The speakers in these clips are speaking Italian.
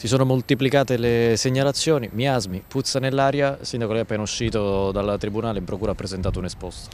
Si sono moltiplicate le segnalazioni, miasmi, puzza nell'aria, il sindaco lei è appena uscito dal tribunale, in procura ha presentato un esposto.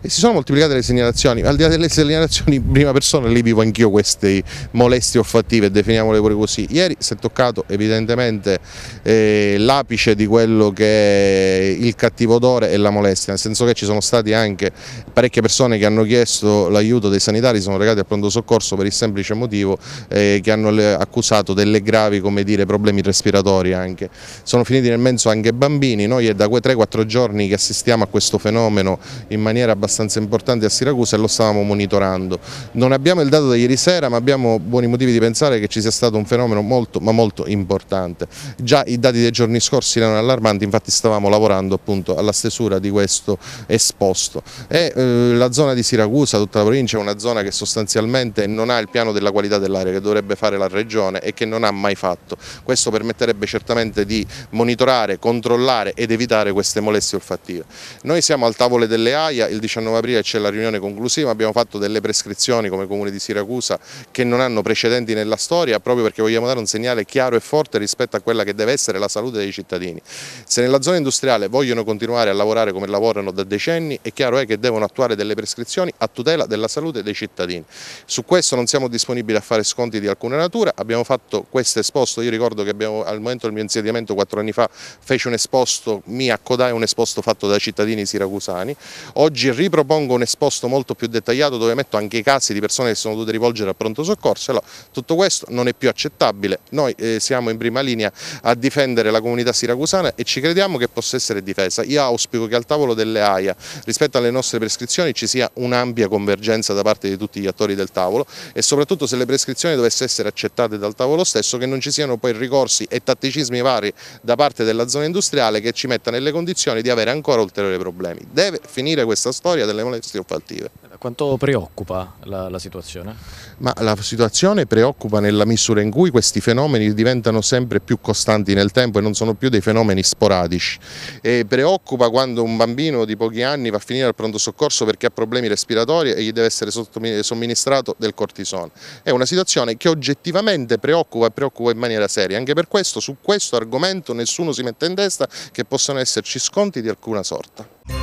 E si sono moltiplicate le segnalazioni, al di là delle segnalazioni in prima persona lì vivo anch'io queste molestie offattive, definiamole pure così. Ieri si è toccato evidentemente eh, l'apice di quello che è il cattivo odore e la molestia, nel senso che ci sono state anche parecchie persone che hanno chiesto l'aiuto dei sanitari, sono recati al pronto soccorso per il semplice motivo eh, che hanno accusato delle gravi come come dire, problemi respiratori anche. Sono finiti nel mezzo anche bambini, noi è da 3-4 giorni che assistiamo a questo fenomeno in maniera abbastanza importante a Siracusa e lo stavamo monitorando. Non abbiamo il dato da ieri sera ma abbiamo buoni motivi di pensare che ci sia stato un fenomeno molto ma molto importante. Già i dati dei giorni scorsi erano allarmanti, infatti stavamo lavorando appunto alla stesura di questo esposto. E, eh, la zona di Siracusa, tutta la provincia, è una zona che sostanzialmente non ha il piano della qualità dell'aria che dovrebbe fare la regione e che non ha mai fatto fatto. Questo permetterebbe certamente di monitorare, controllare ed evitare queste molestie olfattive. Noi siamo al tavolo delle AIA, il 19 aprile c'è la riunione conclusiva, abbiamo fatto delle prescrizioni come Comune di Siracusa che non hanno precedenti nella storia proprio perché vogliamo dare un segnale chiaro e forte rispetto a quella che deve essere la salute dei cittadini. Se nella zona industriale vogliono continuare a lavorare come lavorano da decenni è chiaro è eh, che devono attuare delle prescrizioni a tutela della salute dei cittadini. Su questo non siamo disponibili a fare sconti di alcuna natura, abbiamo fatto questo esposto esposto, io ricordo che abbiamo, al momento del mio insediamento quattro anni fa feci un esposto, mi accodai un esposto fatto da cittadini siracusani, oggi ripropongo un esposto molto più dettagliato dove metto anche i casi di persone che sono dovute rivolgere al pronto soccorso, allora, tutto questo non è più accettabile, noi eh, siamo in prima linea a difendere la comunità siracusana e ci crediamo che possa essere difesa, io auspico che al tavolo delle AIA rispetto alle nostre prescrizioni ci sia un'ampia convergenza da parte di tutti gli attori del tavolo e soprattutto se le prescrizioni dovessero essere accettate dal tavolo stesso che non ci siano siano poi ricorsi e tatticismi vari da parte della zona industriale che ci metta nelle condizioni di avere ancora ulteriori problemi. Deve finire questa storia delle molestie olfattive. Quanto preoccupa la, la, situazione? Ma la situazione preoccupa nella misura in cui questi fenomeni diventano sempre più costanti nel tempo e non sono più dei fenomeni sporadici. E preoccupa quando un bambino di pochi anni va a finire al pronto soccorso perché ha problemi respiratori e gli deve essere somministrato del cortisone. È una situazione che oggettivamente preoccupa e preoccupa in maniera seria. Anche per questo, su questo argomento nessuno si mette in testa che possano esserci sconti di alcuna sorta.